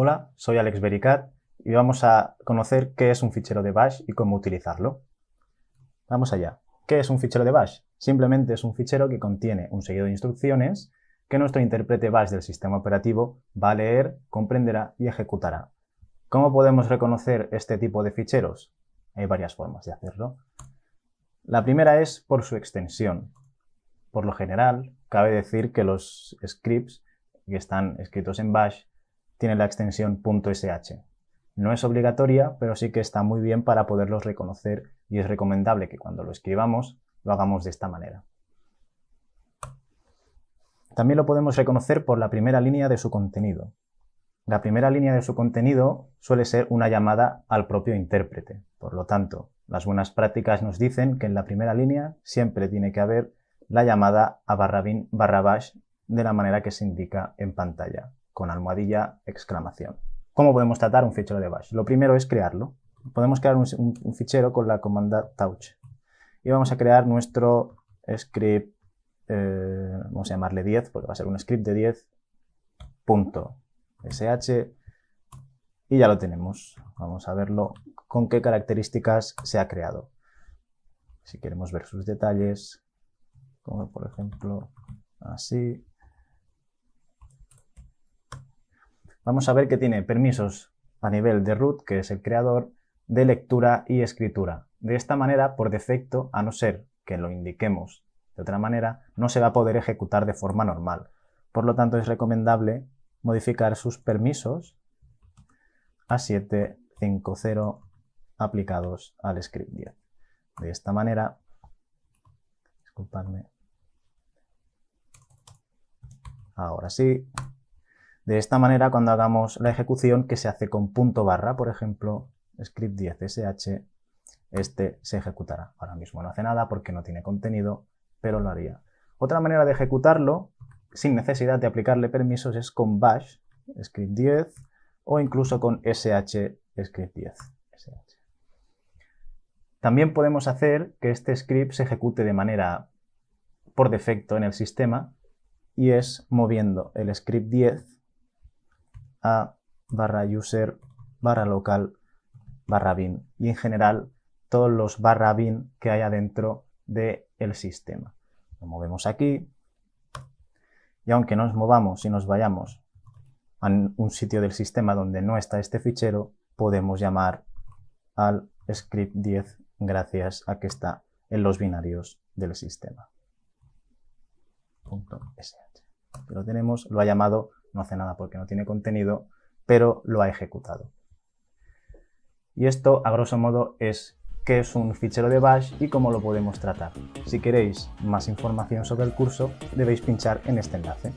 Hola, soy Alex Bericat y vamos a conocer qué es un fichero de bash y cómo utilizarlo. Vamos allá. ¿Qué es un fichero de bash? Simplemente es un fichero que contiene un seguido de instrucciones que nuestro intérprete bash del sistema operativo va a leer, comprenderá y ejecutará. ¿Cómo podemos reconocer este tipo de ficheros? Hay varias formas de hacerlo. La primera es por su extensión. Por lo general, cabe decir que los scripts que están escritos en bash tiene la extensión .sh. No es obligatoria, pero sí que está muy bien para poderlos reconocer y es recomendable que cuando lo escribamos lo hagamos de esta manera. También lo podemos reconocer por la primera línea de su contenido. La primera línea de su contenido suele ser una llamada al propio intérprete. Por lo tanto, las buenas prácticas nos dicen que en la primera línea siempre tiene que haber la llamada a barra bin bash de la manera que se indica en pantalla con almohadilla exclamación. ¿Cómo podemos tratar un fichero de bash? Lo primero es crearlo. Podemos crear un, fichero con la comanda touch. Y vamos a crear nuestro script, eh, vamos a llamarle 10, porque va a ser un script de 10.sh y ya lo tenemos. Vamos a verlo con qué características se ha creado. Si queremos ver sus detalles, como por ejemplo así, vamos a ver que tiene permisos a nivel de root, que es el creador, de lectura y escritura. De esta manera, por defecto, a no ser que lo indiquemos de otra manera, no se va a poder ejecutar de forma normal. Por lo tanto, es recomendable modificar sus permisos a 750 aplicados al script 10. De esta manera, disculpadme, ahora sí, de esta manera, cuando hagamos la ejecución que se hace con punto barra, por ejemplo, script 10sh, este se ejecutará. Ahora mismo no hace nada porque no tiene contenido, pero lo haría. Otra manera de ejecutarlo, sin necesidad de aplicarle permisos, es con bash, script 10, o incluso con sh, script 10. También podemos hacer que este script se ejecute de manera por defecto en el sistema, y es moviendo el script 10 a barra user barra local barra bin y en general todos los barra bin que haya dentro del el sistema. Lo movemos aquí y aunque nos movamos y nos vayamos a un sitio del sistema donde no está este fichero, podemos llamar al script 10 gracias a que está en los binarios del sistema. .sh. Lo tenemos, lo ha llamado no hace nada porque no tiene contenido, pero lo ha ejecutado. Y esto, a grosso modo, es qué es un fichero de bash y cómo lo podemos tratar. Si queréis más información sobre el curso, debéis pinchar en este enlace.